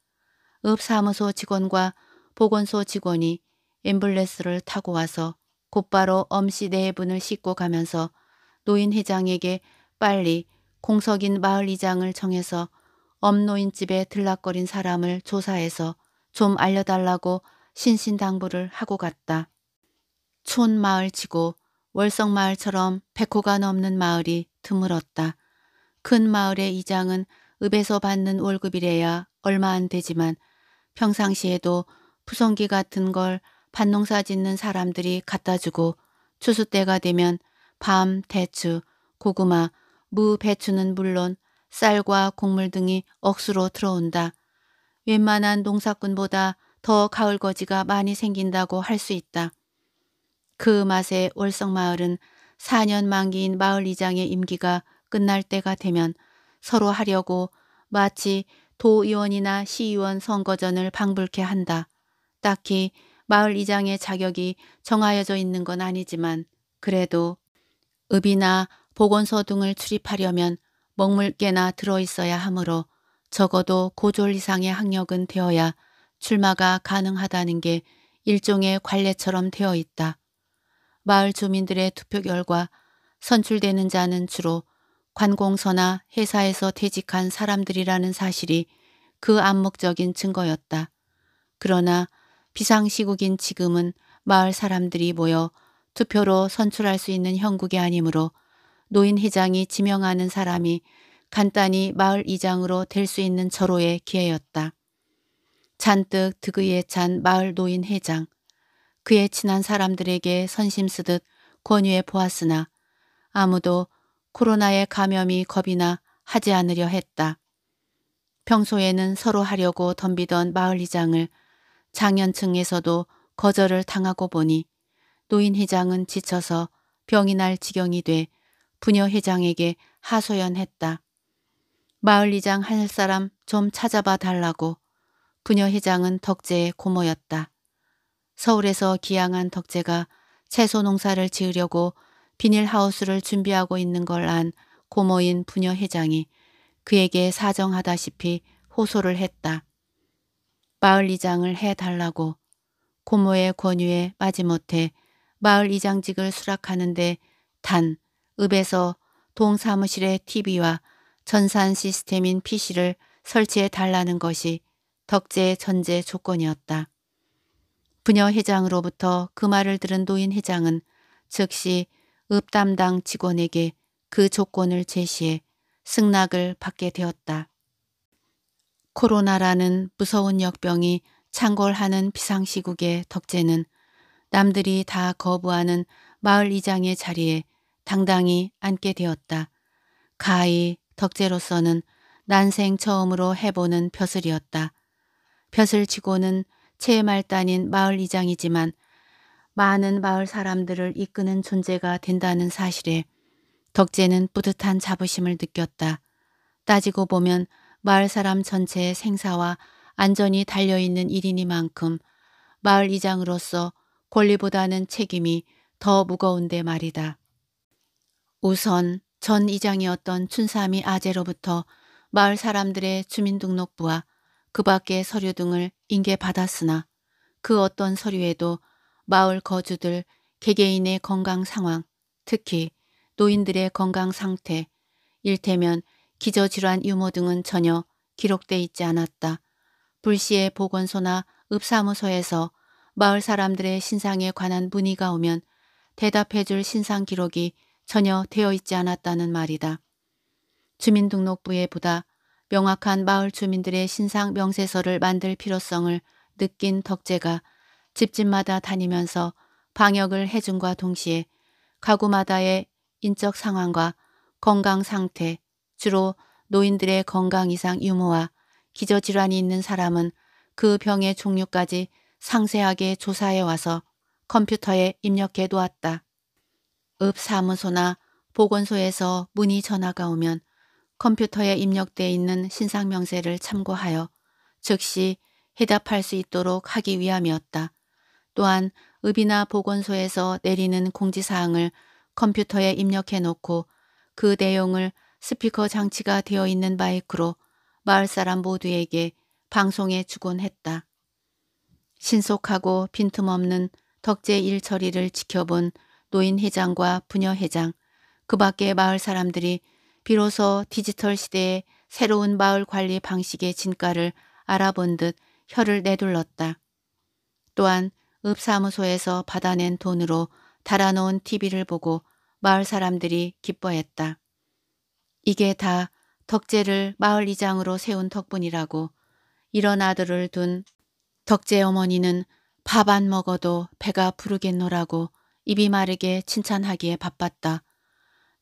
읍사무소 직원과 보건소 직원이 앰뷸런스를 타고 와서 곧바로 엄씨 네 분을 싣고 가면서 노인 회장에게 빨리 공석인 마을 이장을 정해서 엄노인집에 들락거린 사람을 조사해서 좀 알려달라고 신신당부를 하고 갔다. 촌마을치고 월성마을처럼 백호가 넘는 마을이 드물었다. 큰 마을의 이장은 읍에서 받는 월급이래야 얼마 안 되지만 평상시에도 푸성기 같은 걸 밭농사 짓는 사람들이 갖다 주고 추수 때가 되면 밤, 대추, 고구마, 무, 배추는 물론 쌀과 곡물 등이 억수로 들어온다. 웬만한 농사꾼보다 더 가을 거지가 많이 생긴다고 할 수 있다. 그 맛에 월성마을은 4년 만기인 마을 이장의 임기가 끝날 때가 되면 서로 하려고 마치 도의원이나 시의원 선거전을 방불케 한다. 딱히 마을 이장의 자격이 정하여져 있는 건 아니지만 그래도 읍이나 보건소 등을 출입하려면 먹물개나 들어있어야 하므로 적어도 고졸 이상의 학력은 되어야 출마가 가능하다는 게 일종의 관례처럼 되어 있다. 마을 주민들의 투표 결과 선출되는 자는 주로 관공서나 회사에서 퇴직한 사람들이라는 사실이 그 암묵적인 증거였다. 그러나 비상시국인 지금은 마을 사람들이 모여 투표로 선출할 수 있는 형국이 아니므로 노인 회장이 지명하는 사람이 간단히 마을 이장으로 될 수 있는 절호의 기회였다. 잔뜩 득의에 찬 마을 노인 회장. 그의 친한 사람들에게 선심 쓰듯 권유해 보았으나 아무도 코로나의 감염이 겁이나 하지 않으려 했다. 평소에는 서로 하려고 덤비던 마을이장을 장년층에서도 거절을 당하고 보니 노인회장은 지쳐서 병이 날 지경이 돼 부녀회장에게 하소연했다. 마을이장 할 사람 좀 찾아봐 달라고 부녀회장은 덕재의 고모였다. 서울에서 기양한 덕재가 채소 농사를 지으려고 비닐하우스를 준비하고 있는 걸 안 고모인 부녀 회장이 그에게 사정하다시피 호소를 했다. 마을 이장을 해달라고 고모의 권유에 마지못해 마을 이장직을 수락하는데 단 읍에서 동사무실의 TV와 전산 시스템인 PC를 설치해 달라는 것이 덕재의 전제 조건이었다. 부녀 회장으로부터 그 말을 들은 노인 회장은 즉시 읍 담당 직원에게 그 조건을 제시해 승낙을 받게 되었다. 코로나라는 무서운 역병이 창궐하는 비상시국의 덕재는 남들이 다 거부하는 마을 이장의 자리에 당당히 앉게 되었다. 가히 덕재로서는 난생 처음으로 해보는 벼슬이었다. 벼슬치고는 체말단인 마을 이장이지만 많은 마을 사람들을 이끄는 존재가 된다는 사실에 덕재는 뿌듯한 자부심을 느꼈다. 따지고 보면 마을 사람 전체의 생사와 안전이 달려있는 일이니만큼 마을 이장으로서 권리보다는 책임이 더 무거운데 말이다. 우선 전 이장이었던 춘삼이 아재로부터 마을 사람들의 주민등록부와 그 밖의 서류 등을 인계받았으나 그 어떤 서류에도 마을 거주들, 개개인의 건강 상황, 특히 노인들의 건강 상태, 일테면 기저질환 유무 등은 전혀 기록돼 있지 않았다. 불시의 보건소나 읍사무소에서 마을 사람들의 신상에 관한 문의가 오면 대답해줄 신상 기록이 전혀 되어 있지 않았다는 말이다. 주민등록부에 보다 명확한 마을 주민들의 신상 명세서를 만들 필요성을 느낀 덕재가 집집마다 다니면서 방역을 해준과 동시에 가구마다의 인적 상황과 건강 상태, 주로 노인들의 건강 이상 유무와 기저질환이 있는 사람은 그 병의 종류까지 상세하게 조사해 와서 컴퓨터에 입력해 놓았다. 읍 사무소나 보건소에서 문의 전화가 오면 컴퓨터에 입력돼 있는 신상 명세를 참고하여 즉시 해답할 수 있도록 하기 위함이었다. 또한 읍이나 보건소에서 내리는 공지사항을 컴퓨터에 입력해 놓고 그 내용을 스피커 장치가 되어 있는 마이크로 마을 사람 모두에게 방송해 주곤 했다. 신속하고 빈틈없는 덕재 일처리를 지켜본 노인회장과 부녀회장, 그 밖의 마을 사람들이 비로소 디지털 시대의 새로운 마을 관리 방식의 진가를 알아본 듯 혀를 내둘렀다. 또한 읍사무소에서 받아낸 돈으로 달아놓은 TV를 보고 마을 사람들이 기뻐했다. 이게 다 덕재를 마을 이장으로 세운 덕분이라고 이런 아들을 둔 덕재 어머니는 밥 안 먹어도 배가 부르겠노라고 입이 마르게 칭찬하기에 바빴다.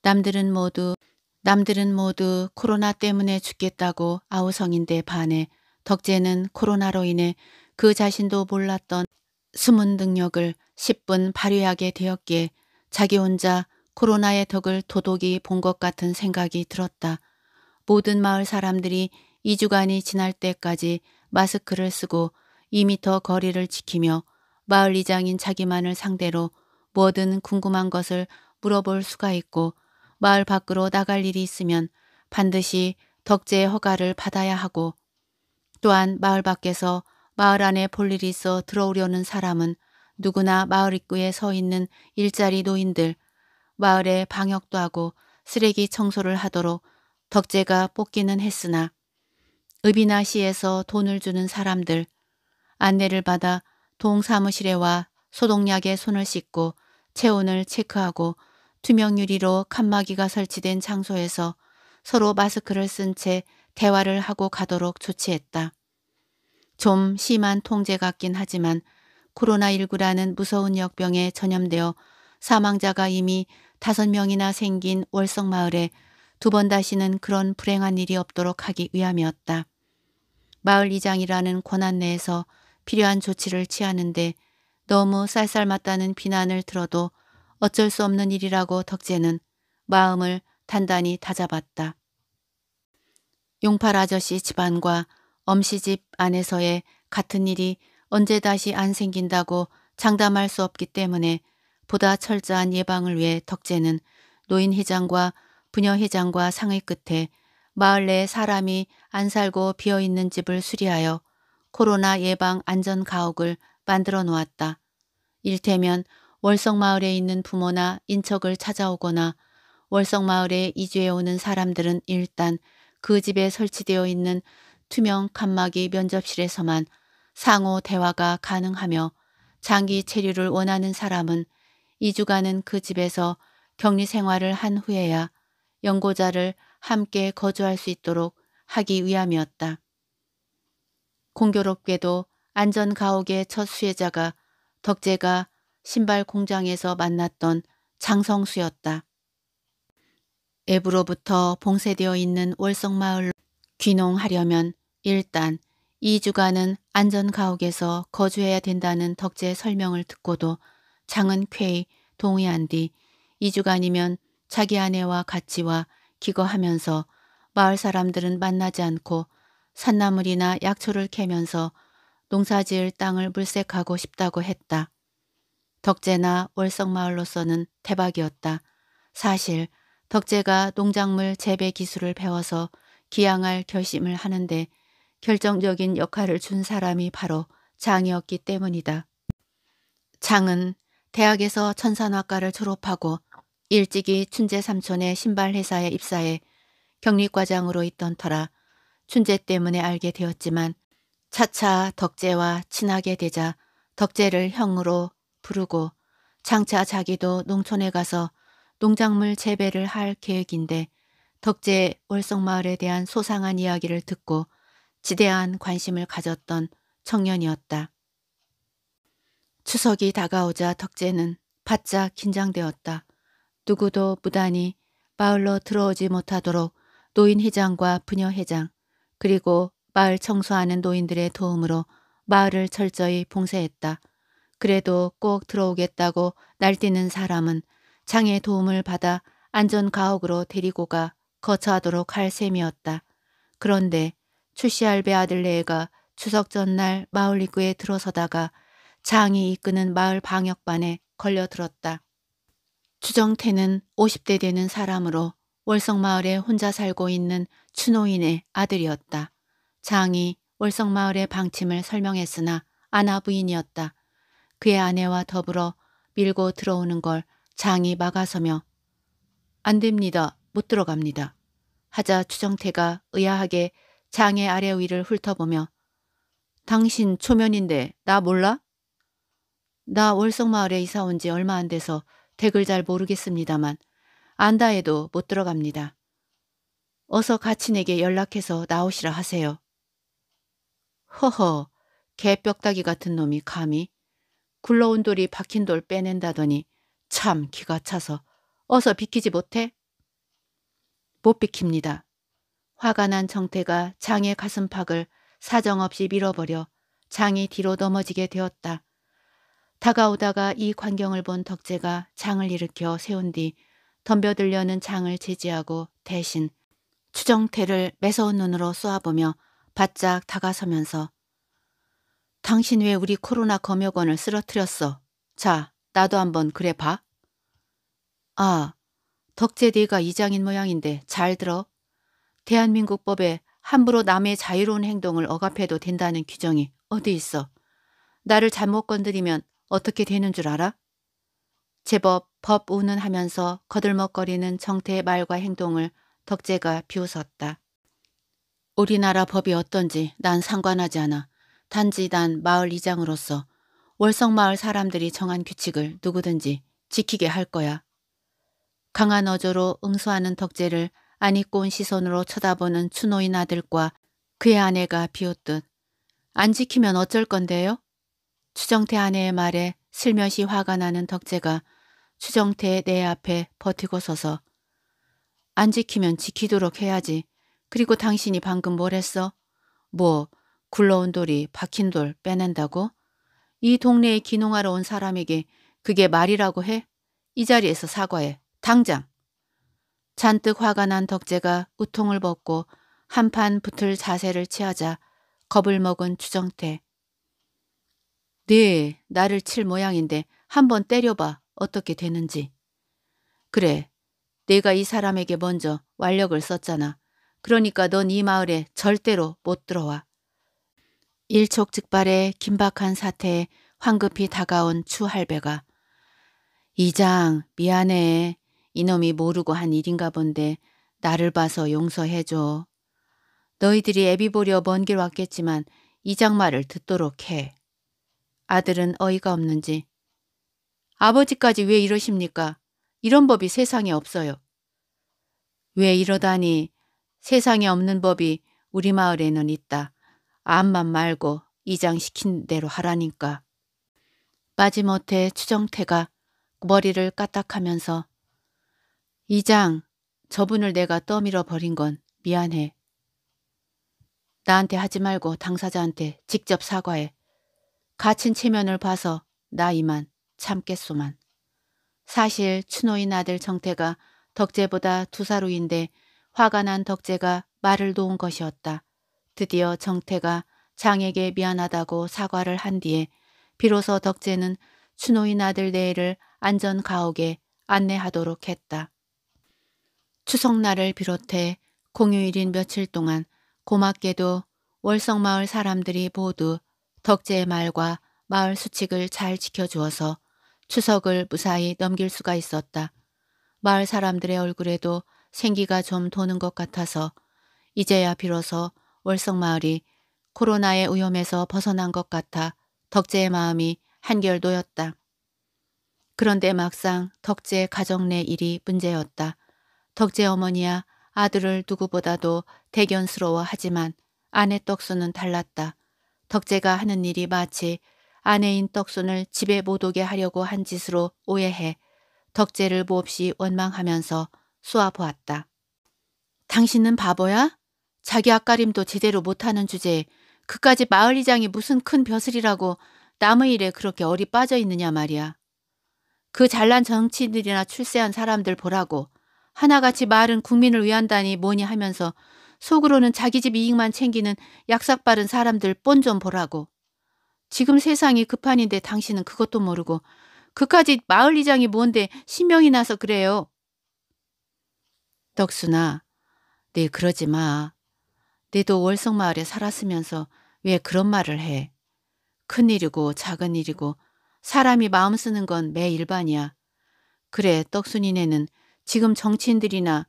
남들은 모두 남들은 모두 코로나 때문에 죽겠다고 아우성인데 반해 덕재는 코로나로 인해 그 자신도 몰랐던 숨은 능력을 10분 발휘하게 되었기에 자기 혼자 코로나의 덕을 도둑이 본 것 같은 생각이 들었다. 모든 마을 사람들이 2주간이 지날 때까지 마스크를 쓰고 2미터 거리를 지키며 마을 이장인 자기만을 상대로 뭐든 궁금한 것을 물어볼 수가 있고 마을 밖으로 나갈 일이 있으면 반드시 덕재의 허가를 받아야 하고 또한 마을 밖에서 마을 안에 볼 일이 있어 들어오려는 사람은 누구나 마을 입구에 서 있는 일자리 노인들, 마을에 방역도 하고 쓰레기 청소를 하도록 덕재가 뽑기는 했으나 읍이나 시에서 돈을 주는 사람들, 안내를 받아 동사무실에 와 소독약에 손을 씻고 체온을 체크하고 투명 유리로 칸막이가 설치된 장소에서 서로 마스크를 쓴 채 대화를 하고 가도록 조치했다. 좀 심한 통제 같긴 하지만 코로나19라는 무서운 역병에 전염되어 사망자가 이미 다섯 명이나 생긴 월성마을에 두 번 다시는 그런 불행한 일이 없도록 하기 위함이었다. 마을 이장이라는 권한 내에서 필요한 조치를 취하는데 너무 쌀쌀맞다는 비난을 들어도 어쩔 수 없는 일이라고 덕재는 마음을 단단히 다잡았다. 용팔 아저씨 집안과 엄시집 안에서의 같은 일이 언제 다시 안 생긴다고 장담할 수 없기 때문에 보다 철저한 예방을 위해 덕재는 노인회장과 부녀회장과 상의 끝에 마을 내 사람이 안 살고 비어있는 집을 수리하여 코로나 예방 안전 가옥을 만들어 놓았다. 일테면 월성마을에 있는 부모나 인척을 찾아오거나 월성마을에 이주해오는 사람들은 일단 그 집에 설치되어 있는 투명 칸막이 면접실에서만 상호 대화가 가능하며 장기 체류를 원하는 사람은 2주간은 그 집에서 격리 생활을 한 후에야 연고자를 함께 거주할 수 있도록 하기 위함이었다. 공교롭게도 안전가옥의 첫 수혜자가 덕재가 신발 공장에서 만났던 장성수였다. 앱으로부터 봉쇄되어 있는 월성마을로 귀농하려면 일단 2주간은 안전가옥에서 거주해야 된다는 덕재의 설명을 듣고도 장은 쾌히 동의한 뒤 2주간이면 자기 아내와 같이 와 기거하면서 마을 사람들은 만나지 않고 산나물이나 약초를 캐면서 농사지을 땅을 물색하고 싶다고 했다. 덕재나 월성마을로서는 대박이었다. 사실 덕재가 농작물 재배 기술을 배워서 기양할 결심을 하는데 결정적인 역할을 준 사람이 바로 장이었기 때문이다. 장은 대학에서 천산학과를 졸업하고 일찍이 춘재 삼촌의 신발 회사에 입사해 격리과장으로 있던 터라 춘재 때문에 알게 되었지만 차차 덕재와 친하게 되자 덕재를 형으로 부르고 장차 자기도 농촌에 가서 농작물 재배를 할 계획인데 덕재 월성마을에 대한 소상한 이야기를 듣고 지대한 관심을 가졌던 청년이었다. 추석이 다가오자 덕재는 바짝 긴장되었다. 누구도 무단히 마을로 들어오지 못하도록 노인회장과 부녀회장 그리고 마을 청소하는 노인들의 도움으로 마을을 철저히 봉쇄했다. 그래도 꼭 들어오겠다고 날뛰는 사람은 장의 도움을 받아 안전가옥으로 데리고 가 거처하도록 할 셈이었다. 그런데 출시할배 아들 레가 추석 전날 마을 입구에 들어서다가 장이 이끄는 마을 방역반에 걸려들었다. 주정태는 50대 되는 사람으로 월성마을에 혼자 살고 있는 추노인의 아들이었다. 장이 월성마을의 방침을 설명했으나 아나 부인이었다. 그의 아내와 더불어 밀고 들어오는 걸 장이 막아서며 안 됩니다. 못 들어갑니다. 하자 추정태가 의아하게 장애 아래 위를 훑어보며 당신 초면인데 나 몰라? 나 월성마을에 이사 온 지 얼마 안 돼서 댁을 잘 모르겠습니다만 안다 해도 못 들어갑니다. 어서 가친에게 연락해서 나오시라 하세요. 허허, 개뼉다귀 같은 놈이 감히 굴러온 돌이 박힌 돌 빼낸다더니 참 기가 차서 어서 비키지 못해? 못 비킵니다. 화가 난 정태가 장의 가슴팍을 사정없이 밀어버려 장이 뒤로 넘어지게 되었다. 다가오다가 이 광경을 본 덕재가 장을 일으켜 세운 뒤 덤벼들려는 장을 제지하고 대신 추정태를 매서운 눈으로 쏘아보며 바짝 다가서면서 당신 왜 우리 코로나 검역원을 쓰러뜨렸어? 자, 나도 한번 그래 봐. 아, 덕재 네가 이장인 모양인데 잘 들어. 대한민국 법에 함부로 남의 자유로운 행동을 억압해도 된다는 규정이 어디 있어? 나를 잘못 건드리면 어떻게 되는 줄 알아? 제법 법 우는 하면서 거들먹거리는 정태의 말과 행동을 덕재가 비웃었다. 우리나라 법이 어떤지 난 상관하지 않아. 단지 난 마을 이장으로서 월성마을 사람들이 정한 규칙을 누구든지 지키게 할 거야. 강한 어조로 응수하는 덕재를 안이꼰 시선으로 쳐다보는 추노인 아들과 그의 아내가 비웃듯 안 지키면 어쩔 건데요? 추정태 아내의 말에 슬며시 화가 나는 덕재가 추정태의 내 앞에 버티고 서서 안 지키면 지키도록 해야지. 그리고 당신이 방금 뭘 했어? 뭐 굴러온 돌이 박힌 돌 빼낸다고? 이 동네에 기농하러 온 사람에게 그게 말이라고 해? 이 자리에서 사과해. 당장. 잔뜩 화가 난 덕재가 우통을 벗고 한판 붙을 자세를 취하자 겁을 먹은 주정태. 네, 나를 칠 모양인데 한번 때려봐. 어떻게 되는지. 그래, 내가 이 사람에게 먼저 완력을 썼잖아. 그러니까 넌 이 마을에 절대로 못 들어와. 일촉즉발의 긴박한 사태에 황급히 다가온 추할배가 이장 미안해. 이놈이 모르고 한 일인가 본데 나를 봐서 용서해줘. 너희들이 애비 보려 먼 길 왔겠지만 이장 말을 듣도록 해. 아들은 어이가 없는지 아버지까지 왜 이러십니까? 이런 법이 세상에 없어요. 왜 이러다니 세상에 없는 법이 우리 마을에는 있다. 암만 말고 이장 시킨 대로 하라니까. 빠지못해 추정태가 머리를 까딱하면서 이장, 저분을 내가 떠밀어 버린 건 미안해. 나한테 하지 말고 당사자한테 직접 사과해. 갇힌 체면을 봐서 나 이만 참겠소만. 사실 추노인 아들 정태가 덕재보다 두 사루인데 화가 난 덕재가 말을 놓은 것이었다. 드디어 정태가 장에게 미안하다고 사과를 한 뒤에 비로소 덕재는 추노인 아들 내일을 안전가옥에 안내하도록 했다. 추석날을 비롯해 공휴일인 며칠 동안 고맙게도 월성마을 사람들이 모두 덕재의 말과 마을 수칙을 잘 지켜주어서 추석을 무사히 넘길 수가 있었다. 마을 사람들의 얼굴에도 생기가 좀 도는 것 같아서 이제야 비로소 월성마을이 코로나의 위험에서 벗어난 것 같아 덕재의 마음이 한결 놓였다. 그런데 막상 덕재 의 가정 내 일이 문제였다. 덕재 어머니야 아들을 누구보다도 대견스러워하지만 아내 떡순은 달랐다. 덕재가 하는 일이 마치 아내인 떡순을 집에 못 오게 하려고 한 짓으로 오해해 덕재를 몹시 원망하면서 쏘아보았다. 당신은 바보야? 자기 앞가림도 제대로 못하는 주제에 그까지 마을 이장이 무슨 큰 벼슬이라고 남의 일에 그렇게 어리 빠져 있느냐 말이야. 그 잘난 정치인들이나 출세한 사람들 보라고 하나같이 말은 국민을 위한다니 뭐니 하면서 속으로는 자기 집 이익만 챙기는 약삭빠른 사람들 뻔 좀 보라고. 지금 세상이 급한인데 당신은 그것도 모르고 그까지 마을 이장이 뭔데 신명이 나서 그래요. 덕순아, 네 그러지 마. 네도 월성마을에 살았으면서 왜 그런 말을 해. 큰일이고 작은 일이고 사람이 마음 쓰는 건 매일반이야. 그래 떡순이네는 지금 정치인들이나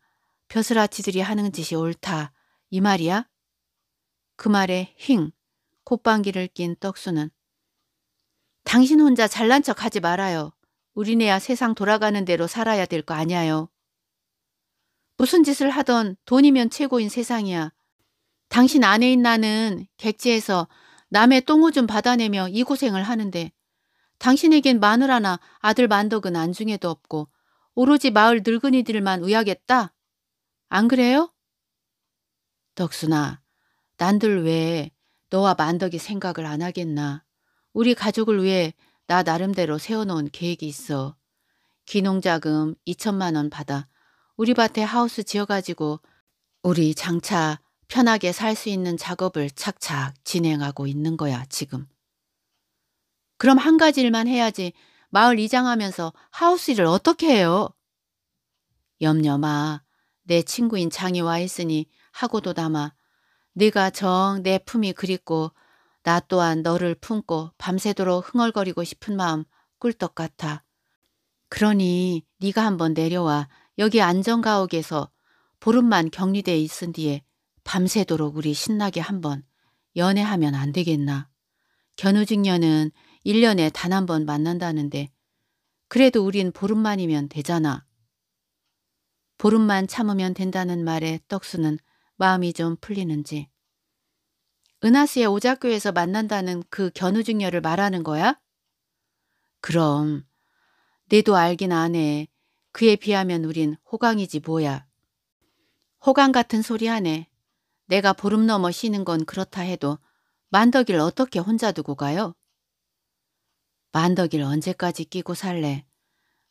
벼슬아치들이 하는 짓이 옳다. 이 말이야? 그 말에 힝 콧방귀를 낀 떡수는 당신 혼자 잘난 척 하지 말아요. 우리네야 세상 돌아가는 대로 살아야 될 거아니야요 무슨 짓을 하던 돈이면 최고인 세상이야. 당신 아내인 나는 객지에서 남의 똥오줌 받아내며 이 고생을 하는데 당신에겐 마누라나 아들 만덕은 안중에도 없고 오로지 마을 늙은이들만 의하겠다? 안 그래요? 덕순아, 난들 왜 너와 만덕이 생각을 안 하겠나? 우리 가족을 위해 나 나름대로 세워놓은 계획이 있어. 기농자금 2천만 원 받아 우리 밭에 하우스 지어가지고 우리 장차 편하게 살 수 있는 작업을 착착 진행하고 있는 거야, 지금. 그럼 한 가지 일만 해야지 마을 이장하면서 하우스 일을 어떻게 해요? 염려마, 내 친구인 장이 와 있으니 하고도 담아 네가 정 내 품이 그립고 나 또한 너를 품고 밤새도록 흥얼거리고 싶은 마음 꿀떡 같아. 그러니 네가 한번 내려와 여기 안전가옥에서 보름만 격리돼 있은 뒤에 밤새도록 우리 신나게 한번 연애하면 안 되겠나. 견우직녀는 1년에 단 한 번 만난다는데 그래도 우린 보름만이면 되잖아. 보름만 참으면 된다는 말에 떡수는 마음이 좀 풀리는지. 은하수의 오작교에서 만난다는 그견우중녀를 말하는 거야? 그럼. 내도 알긴 아네. 그에 비하면 우린 호강이지 뭐야. 호강 같은 소리 하네. 내가 보름 넘어 쉬는 건 그렇다 해도 만덕일 어떻게 혼자 두고 가요? 만덕이를 언제까지 끼고 살래.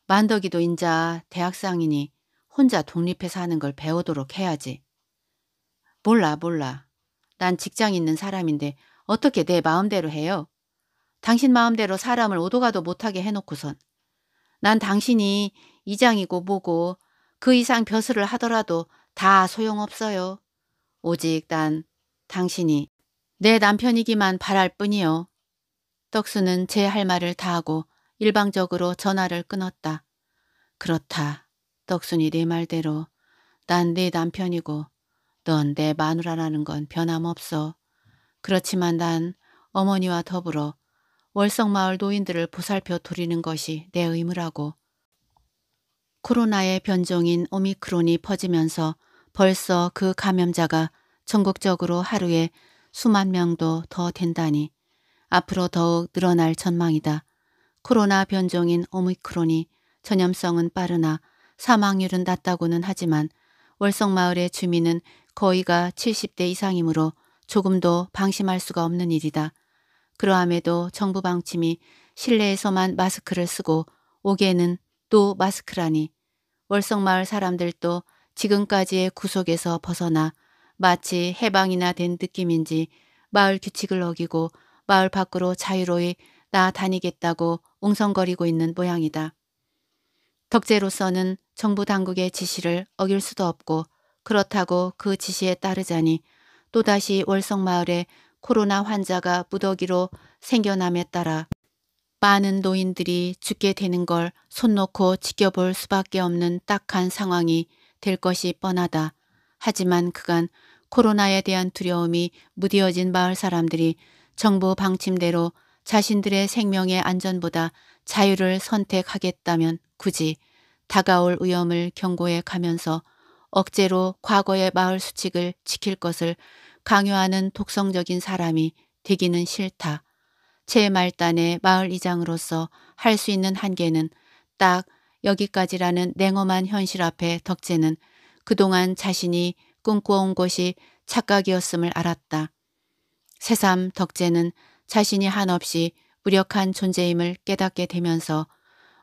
만덕이도 인자 대학상이니 혼자 독립해 사는 걸 배우도록 해야지. 몰라 몰라. 난 직장 있는 사람인데 어떻게 내 마음대로 해요? 당신 마음대로 사람을 오도가도 못하게 해놓고선. 난 당신이 이장이고 뭐고 그 이상 벼슬을 하더라도 다 소용없어요. 오직 난 당신이 내 남편이기만 바랄 뿐이요. 떡수는 제 할 말을 다 하고 일방적으로 전화를 끊었다. 그렇다. 떡순이 네 말대로 난 네 남편이고 넌 내 마누라라는 건 변함없어. 그렇지만 난 어머니와 더불어 월성마을 노인들을 보살펴 드리는 것이 내 의무라고. 코로나의 변종인 오미크론이 퍼지면서 벌써 그 감염자가 전국적으로 하루에 수만 명도 더 된다니 앞으로 더욱 늘어날 전망이다. 코로나 변종인 오미크론이 전염성은 빠르나 사망률은 낮다고는 하지만 월성마을의 주민은 거의가 70대 이상이므로 조금도 방심할 수가 없는 일이다. 그러함에도 정부 방침이 실내에서만 마스크를 쓰고 옥에는 또 마스크라니 월성마을 사람들도 지금까지의 구속에서 벗어나 마치 해방이나 된 느낌인지 마을 규칙을 어기고 마을 밖으로 자유로이 나 다니겠다고 웅성거리고 있는 모양이다. 덕재로서는 정부 당국의 지시를 어길 수도 없고 그렇다고 그 지시에 따르자니 또다시 월성마을에 코로나 환자가 무더기로 생겨남에 따라 많은 노인들이 죽게 되는 걸 손 놓고 지켜볼 수밖에 없는 딱한 상황이 될 것이 뻔하다. 하지만 그간 코로나에 대한 두려움이 무뎌진 마을 사람들이 정부 방침대로 자신들의 생명의 안전보다 자유를 선택하겠다면 굳이 다가올 위험을 경고해 가면서 억제로 과거의 마을 수칙을 지킬 것을 강요하는 독성적인 사람이 되기는 싫다. 제 말단의 마을 이장으로서 할 수 있는 한계는 딱 여기까지라는 냉엄한 현실 앞에 덕재는 그동안 자신이 꿈꿔온 것이 착각이었음을 알았다. 새삼 덕재는 자신이 한없이 무력한 존재임을 깨닫게 되면서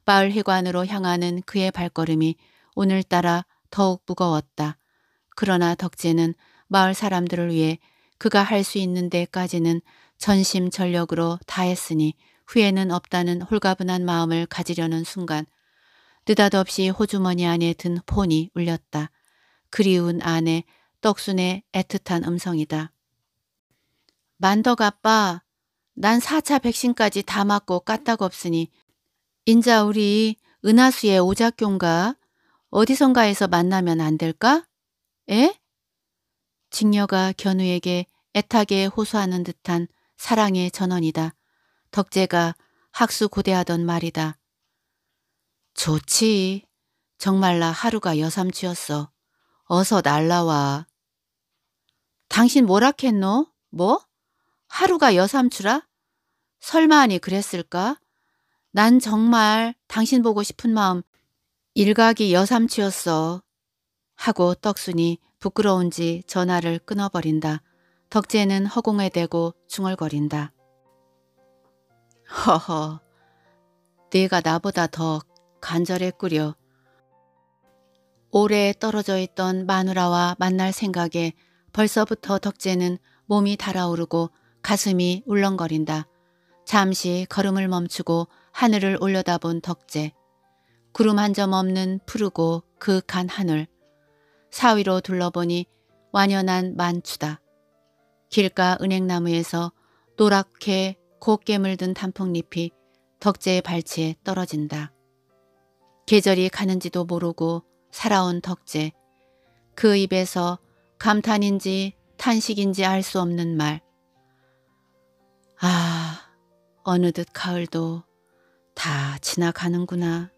마을 회관으로 향하는 그의 발걸음이 오늘따라 더욱 무거웠다. 그러나 덕재는 마을 사람들을 위해 그가 할 수 있는 데까지는 전심전력으로 다했으니 후회는 없다는 홀가분한 마음을 가지려는 순간 느닷없이 호주머니 안에 든 폰이 울렸다. 그리운 아내 떡순의 애틋한 음성이다. 만덕 아빠, 난 4차 백신까지 다 맞고 까딱 없으니 인자 우리 은하수의 오작교인가 어디선가에서 만나면 안 될까? 에? 직녀가 견우에게 애타게 호소하는 듯한 사랑의 전원이다. 덕재가 학수 고대하던 말이다. 좋지. 정말 나 하루가 여삼치였어. 어서 날라와. 당신 뭐라 했노? 뭐? 하루가 여삼추라? 설마하니 그랬을까? 난 정말 당신 보고 싶은 마음 일각이 여삼치였어. 하고 떡순이 부끄러운지 전화를 끊어버린다. 덕재는 허공에 대고 중얼거린다. 허허, 네가 나보다 더 간절했구려. 오래 떨어져 있던 마누라와 만날 생각에 벌써부터 덕재는 몸이 달아오르고 가슴이 울렁거린다. 잠시 걸음을 멈추고 하늘을 올려다본 덕재. 구름 한 점 없는 푸르고 그윽한 하늘. 사위로 둘러보니 완연한 만추다. 길가 은행나무에서 노랗게 곱게 물든 단풍잎이 덕재의 발치에 떨어진다. 계절이 가는지도 모르고 살아온 덕재. 그 입에서 감탄인지 탄식인지 알 수 없는 말. 아, 어느덧 가을도 다 지나가는구나.